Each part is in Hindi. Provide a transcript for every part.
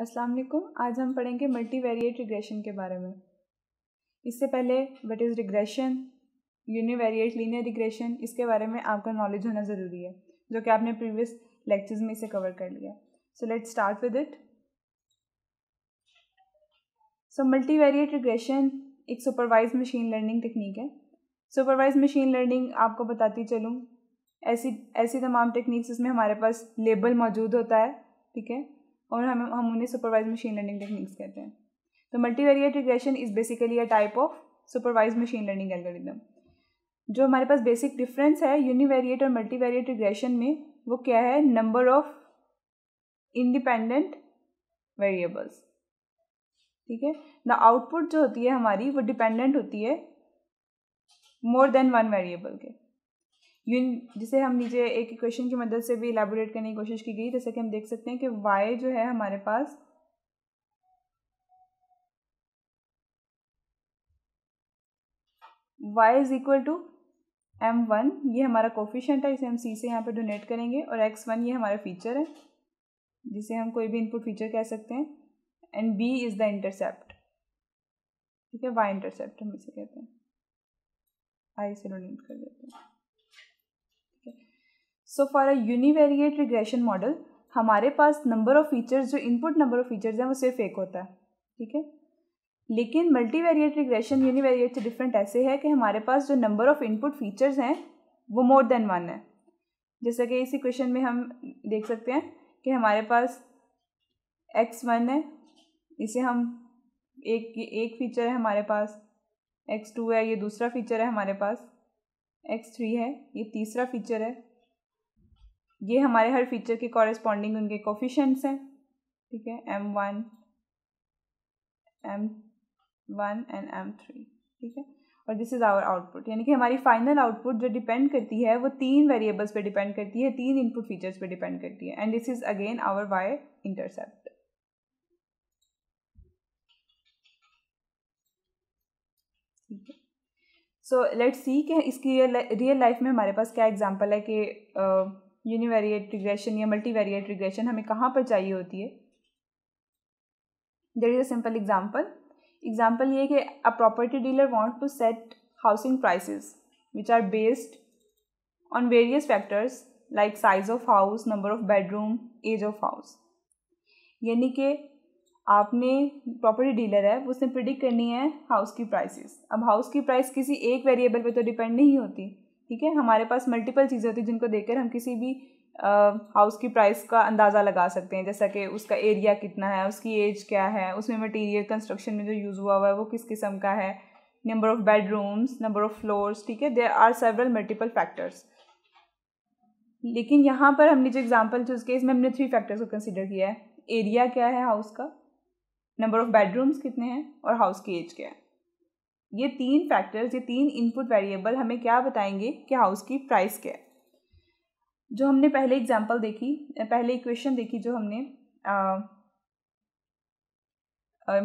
अस्सलाम वालेकुम आज हम पढ़ेंगे मल्टीवेरिएट रिग्रेशन के बारे में इससे पहले what is regression univariate linear regression इसके बारे में आपका नॉलेज होना ज़रूरी है जो कि आपने प्रीवियस लेक्चर्स में इसे कवर कर लिया so let start with it so multivariate regression एक सुपरवाइज मशीन लर्निंग टेक्निक है सुपरवाइज मशीन लर्निंग आपको बताती चलूँ ऐसी ऐसी तमाम टेक्निक्स उसमें हमारे पास लेबल मौजूद होता है ठीक है और हम हम उन्हें सुपरवाइज मशीन लर्निंग टेक्निक्स कहते हैं तो multivariate regression is basically a type of supervise machine learning algorithm जो हमारे पास बेसिक डिफरेंस है यूनिवेरिएट और मल्टीवेरिएट रिग्रेशन में वो क्या है नंबर ऑफ इंडिपेंडेंट वेरिएबल्स ठीक है द आउटपुट जो होती है हमारी वो डिपेंडेंट होती है मोर देन वन वेरिएबल के यून जिसे हम नीचे एक इक्वेशन की मदद से भी इलेबोरेट करने की कोशिश की गई जैसे कि हम देख सकते हैं कि वाई जो है हमारे पास y is equal to M one ये हमारा कोफिशेंट है इसे हम c से यहाँ पे डोनेट करेंगे और x वन ये हमारा फीचर है जिसे हम कोई भी इनपुट फीचर कह सकते हैं and b is the intercept ठीक है y इंटरसेप्ट हम इसे कहते हैं आई से डोनेट कर देते हैं ठीक है so for a univariate regression model हमारे पास नंबर ऑफ फीचर्स जो इनपुट नंबर ऑफ फीचर्स हैं वो सिर्फ एक होता है ठीक है लेकिन मल्टीवेरिएट रिग्रेशन यूनिवेरिएट से डिफरेंट ऐसे है कि हमारे पास जो नंबर ऑफ इनपुट फीचर्स हैं वो मोर देन वन है जैसा कि इसी क्वेश्चन में हम देख सकते हैं कि हमारे पास एक्स वन है इसे हम एक एक फीचर है हमारे पास एक्स टू है ये दूसरा फीचर है हमारे पास एक्स थ्री है ये तीसरा फीचर है ये हमारे हर फीचर के कॉरेस्पॉन्डिंग उनके कोफिशेंट्स हैं ठीक है M one M one and M three ठीक है और दिस इज़ आवर आउटपुट यानी कि हमारी फाइनल आउटपुट जो डिपेंड करती है वो तीन वेरिएबल्स पे डिपेंड करती है तीन इनपुट फीचर्स पे डिपेंड करती है and this is again our Y intercept so let see कि इसकी रियल लाइफ में हमारे पास क्या एग्जाम्पल है कि यूनिवेरिएट रिग्रेशन या मल्टी वेरिएट रिग्रेशन हमें कहाँ पर चाहिए होती है there is a simple example example ये कि a property dealer want to set housing prices which are based on various factors like size of house number of bedroom age of house यानी कि आपने प्रॉपर्टी डीलर है उसने प्रिडिक्ट करनी है हाउस की प्राइसेस अब हाउस की प्राइस किसी एक वेरिएबल पे तो डिपेंड नहीं होती ठीक है हमारे पास मल्टीपल चीज़ें होती हैं जिनको देखकर हम किसी भी हाउस की प्राइस का अंदाज़ा लगा सकते हैं जैसा कि उसका एरिया कितना है उसकी एज क्या है उसमें मटेरियल कंस्ट्रक्शन में जो यूज़ हुआ हुआ है वो किस किस्म का है number of bedrooms number of floors ठीक है there are several multiple factors लेकिन यहाँ पर हमने जो एग्जाम्पल चूज़ किया इसमें हमने थ्री फैक्टर्स को कंसिडर किया है एरिया क्या है हाउस का नंबर ऑफ़ बेडरूम्स कितने हैं और हाउस की एज क्या है ये तीन फैक्टर्स ये तीन इनपुट वेरिएबल हमें क्या बताएंगे कि हाउस की प्राइस क्या है जो हमने पहले एग्जाम्पल देखी पहले इक्वेशन देखी जो हमने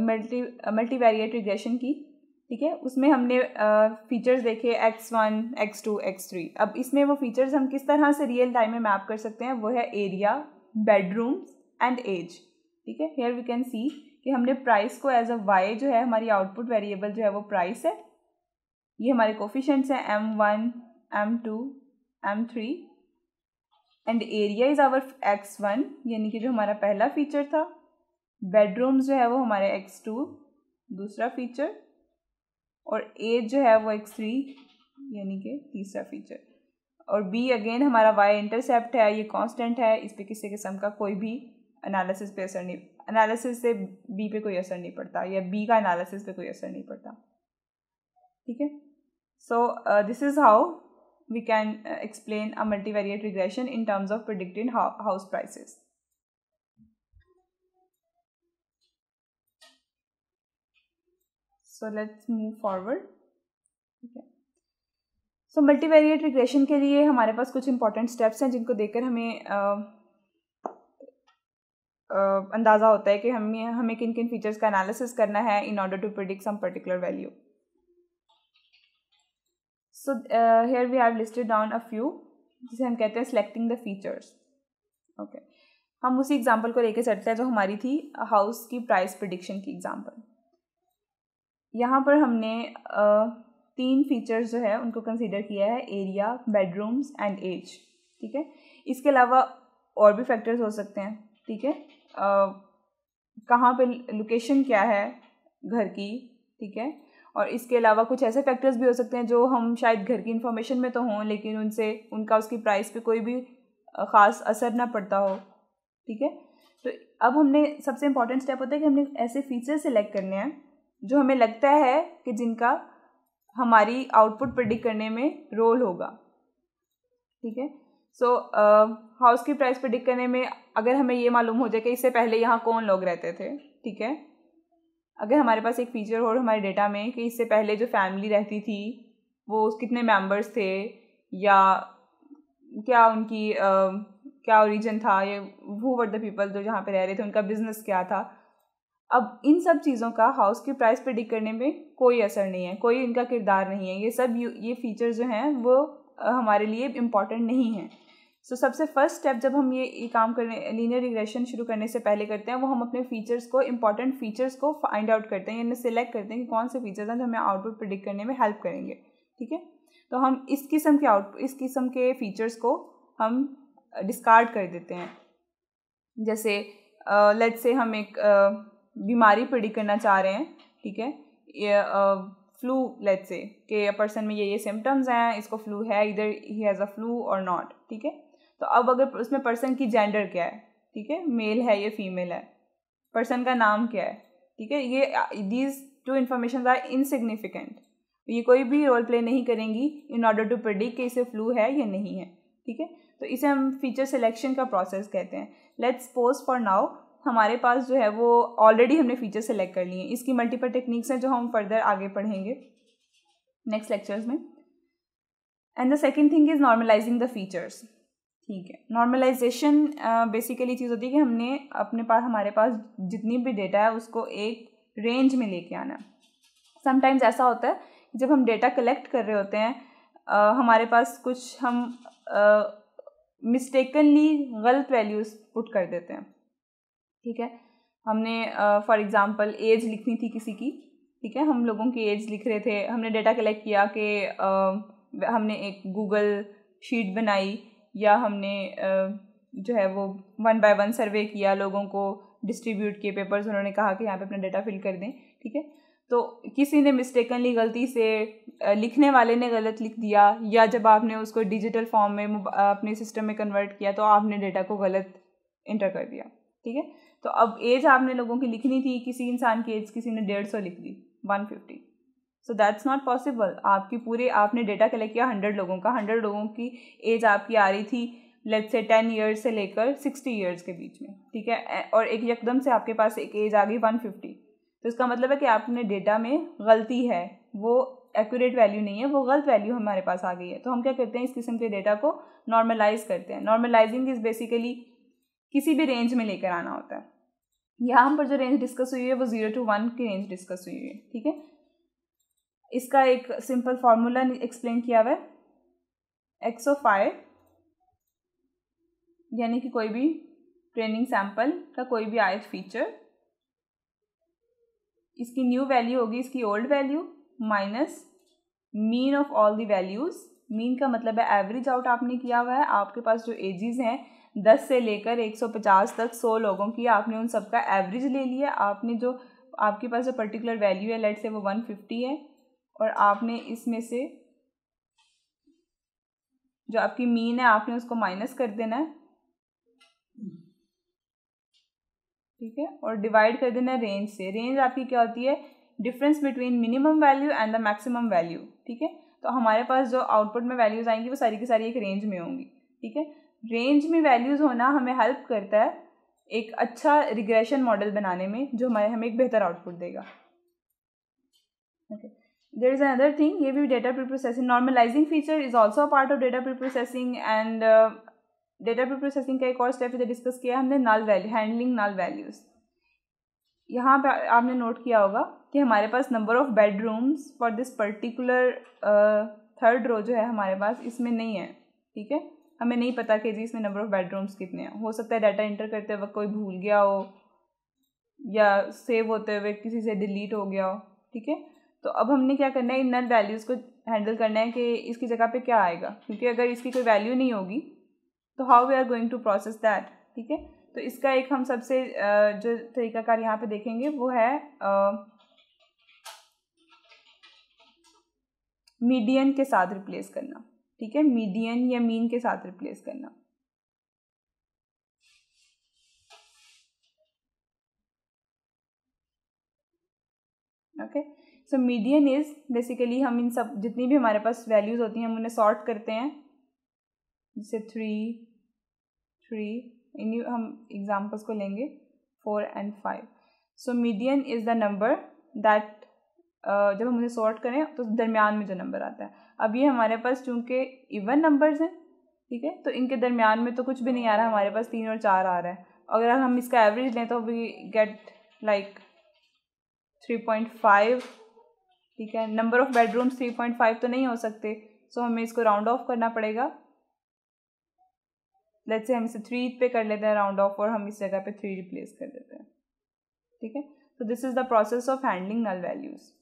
मल्टी वेरिएट रिग्रेशन की ठीक है उसमें हमने फीचर्स देखे X one X two X three अब इसमें वो फीचर्स हम किस तरह से रियल टाइम में मैप कर सकते हैं वो है एरिया बेडरूम्स एंड एज ठीक है हेयर वी कैन सी कि हमने प्राइस को एज अ वाई जो है हमारी आउटपुट वेरिएबल जो है वो प्राइस है ये हमारे कोफिशेंट्स हैं M one M two M three and area is our X one यानी कि जो हमारा पहला फीचर था बेडरूम्स जो है वो हमारे एक्स टू दूसरा फीचर और एज जो है वो एक्स थ्री यानी कि तीसरा फीचर और बी अगेन हमारा वाई इंटरसेप्ट है ये कांस्टेंट है इस पर किसी किस्म का कोई भी एनालिसिस पे असर नहीं एनालिसिस से बी पे कोई असर नहीं पड़ता या बी का एनालिसिस पे कोई असर नहीं पड़ता ठीक है so this is how we can explain a multivariate regression in terms of predicted house prices so let's move forward ठीक है सो मल्टीवेरिएट रिग्रेशन के लिए हमारे पास कुछ इंपॉर्टेंट स्टेप्स हैं जिनको देखकर हमें uh, अंदाज़ा होता है कि हमें हमें किन किन फीचर्स का एनालिसिस करना है in order to predict some particular value so here we have listed down a few जिसे हम कहते हैं सेलेक्टिंग द फीचर्स ओके हम उसी एग्जाम्पल को लेके चलते हैं जो हमारी थी हाउस की प्राइस प्रडिक्शन की एग्जाम्पल यहाँ पर हमने तीन फीचर्स जो है उनको कंसिडर किया है एरिया बेडरूम्स एंड एज ठीक है इसके अलावा और भी फैक्टर्स हो सकते हैं ठीक है कहाँ पे लोकेशन क्या है घर की ठीक है और इसके अलावा कुछ ऐसे फैक्टर्स भी हो सकते हैं जो हम शायद घर की इन्फॉर्मेशन में तो हों लेकिन उनसे उनका उसकी प्राइस पे कोई भी ख़ास असर ना पड़ता हो ठीक है तो अब हमने सबसे इम्पॉर्टेंट स्टेप होता है कि हमने ऐसे फीचर्स सेलेक्ट करने हैं जो हमें लगता है कि जिनका हमारी आउटपुट प्रडिक्ट करने में रोल होगा ठीक है सो हाउस uh, की प्राइस प्रडिक्ट करने में अगर हमें ये मालूम हो जाए कि इससे पहले यहाँ कौन लोग रहते थे ठीक है अगर हमारे पास एक फीचर हो हमारे डेटा में कि इससे पहले जो फैमिली रहती थी वो उस कितने मेंबर्स थे या क्या उनकी आ, uh, क्या ओरिजिन था ये वो वर द पीपल जो जहाँ पे रह रहे थे उनका बिजनेस क्या था अब इन सब चीज़ों का हाउस की प्राइस प्रडिक्ट करने में कोई असर नहीं है कोई इनका किरदार नहीं है ये सब ये फीचर जो हैं वो uh, हमारे लिए इम्पॉर्टेंट नहीं है सो so, सबसे फर्स्ट स्टेप जब हम ये, ये काम करने लीनियर रिग्रेशन शुरू करने से पहले करते हैं वो हम अपने फीचर्स को इंपॉर्टेंट फीचर्स को फाइंड आउट करते हैं यानी सिलेक्ट करते हैं कि कौन से फीचर्स हैं जो हमें आउटपुट प्रिडिक्ट करने में हेल्प करेंगे ठीक है तो हम इस किस्म के आउट इस किस्म के फीचर्स को हम डिस्कार्ड कर देते हैं जैसे लेट uh, से हम एक uh, बीमारी प्रिडिक्ट करना चाह रहे हैं ठीक है ये फ्लू लेट से कि पर्सन में ये ये सिम्टम्स हैं इसको फ्लू है इधर ही हैज़ अ फ्लू और नॉट ठीक है तो अब अगर उसमें पर्सन की जेंडर क्या है ठीक है मेल है या फीमेल है पर्सन का नाम क्या है ठीक है ये these two information are insignificant ये कोई भी रोल प्ले नहीं करेंगी इन ऑर्डर टू प्रडिक्ट कि इसे फ्लू है या नहीं है ठीक है तो इसे हम फीचर सिलेक्शन का प्रोसेस कहते हैं लेट्स पोज फॉर नाउ हमारे पास जो है वो ऑलरेडी हमने फीचर सेलेक्ट कर लिए हैं इसकी मल्टीपल टेक्निक्स हैं जो हम फर्दर आगे पढ़ेंगे नेक्स्ट लेक्चर्स में and the second thing is normalizing the features ठीक है नॉर्मलाइजेशन बेसिकली चीज़ होती है कि हमने अपने पास हमारे पास जितनी भी डेटा है उसको एक रेंज में लेके आना समटाइम्स ऐसा होता है जब हम डेटा कलेक्ट कर रहे होते हैं आ, हमारे पास कुछ हम मिस्टेकनली गलत वैल्यूज़ पुट कर देते हैं ठीक है हमने फॉर एग्ज़ाम्पल एज लिखनी थी किसी की ठीक है हम लोगों की एज लिख रहे थे हमने डेटा कलेक्ट किया कि हमने एक गूगल शीट बनाई या हमने जो है वो वन बाय वन सर्वे किया लोगों को डिस्ट्रीब्यूट किए पेपर्स उन्होंने कहा कि यहाँ पे अपना डाटा फिल कर दें ठीक है तो किसी ने मिस्टेकनली गलती से लिखने वाले ने गलत लिख दिया या जब आपने उसको डिजिटल फॉर्म में अपने सिस्टम में कन्वर्ट किया तो आपने डेटा को गलत इंटर कर दिया ठीक है तो अब एज आपने लोगों की लिखनी थी किसी इंसान की एज किसी ने डेढ़ सौ लिख दी one fifty so that's not possible आपकी पूरे आपने डेटा कलेक्ट किया हंड्रेड लोगों का हंड्रेड लोगों की एज आपकी आ रही थी लेट्स से टेन ईयर्स से लेकर सिक्सटी ईयर्स के बीच में ठीक है और एक यकदम से आपके पास एक एज आ गई वन फिफ्टी तो इसका मतलब है कि आपने डेटा में गलती है वो एक्यूरेट वैल्यू नहीं है वो गलत वैल्यू हमारे पास आ गई है तो हम क्या करते हैं इस किस्म के डेटा को नॉर्मलाइज करते हैं नॉर्मलाइजिंग इज़ बेसिकली किसी भी रेंज में लेकर आना होता है यहाँ पर जो रेंज डिस्कस हुई है वो जीरो टू वन की रेंज डिस्कस हुई है ठीक है इसका एक सिंपल फार्मूला एक्सप्लेन किया हुआ है एक्सो फाइव यानी कि कोई भी ट्रेनिंग सैंपल का कोई भी आयत फीचर इसकी न्यू वैल्यू होगी इसकी old value minus mean of all the values mean का मतलब है एवरेज आउट आपने किया हुआ है आपके पास जो एजेस हैं दस से लेकर एक सौ पचास तक सौ लोगों की आपने उन सबका एवरेज ले लिया आपने जो आपके पास जो पर्टिकुलर वैल्यू है लेट से वो वन फिफ्टी है और आपने इसमें से जो आपकी मीन है आपने उसको माइनस कर देना है ठीक है और डिवाइड कर देना है रेंज से रेंज आपकी क्या होती है difference between minimum value and the maximum value ठीक है तो हमारे पास जो आउटपुट में वैल्यूज़ आएंगी वो सारी की सारी एक रेंज में होंगी ठीक है रेंज में वैल्यूज़ होना हमें हेल्प करता है एक अच्छा रिग्रेशन मॉडल बनाने में जो हमारे हमें एक बेहतर आउटपुट देगा okay okay. there is another thing here we data preprocessing normalizing feature is also a part of data preprocessing and data pre processing का एक और स्टेप इधर डिस्कस किया हमने null value handling null values यहाँ पे आपने नोट किया होगा कि हमारे पास number of bedrooms for this particular third row जो है हमारे पास इसमें नहीं है ठीक है हमें नहीं पता कि जी इसमें नंबर ऑफ़ बेडरूम्स कितने हैं हो सकता है डाटा इंटर करते वक्त कोई भूल गया हो या सेव होते हुए किसी से डिलीट हो गया हो ठीक है तो अब हमने क्या करना है इन नल वैल्यूज़ को हैंडल करना है कि इसकी जगह पे क्या आएगा क्योंकि अगर इसकी कोई वैल्यू नहीं होगी तो how we are going to process that ठीक है तो इसका एक हम सबसे जो तरीकाकार यहाँ पे देखेंगे वो है मीडियन के साथ रिप्लेस करना ठीक है मीडियन या मीन के साथ रिप्लेस करना okay okay? So median is basically हम इन सब जितनी भी हमारे पास वैल्यूज़ होती हैं हम उन्हें सॉर्ट करते हैं जैसे थ्री थ्री इन्हीं हम एग्जाम्पल्स को लेंगे four and five so median is the number that जब हम उन्हें सॉर्ट करें तो दरमियान में जो नंबर आता है अब ये हमारे पास चूँकि इवन नंबर्स हैं ठीक है तो इनके दरमियान में तो कुछ भी नहीं आ रहा हमारे पास तीन और चार आ रहा है अगर हम इसका एवरेज लें तो we get like three point five ठीक है number of bedrooms three point five तो नहीं हो सकते सो हमें इसको राउंड ऑफ करना पड़ेगा लेट्स से हम इसे थ्री पे कर लेते हैं राउंड ऑफ और हम इस जगह पे थ्री रिप्लेस कर देते हैं ठीक है तो this is the process of handling null values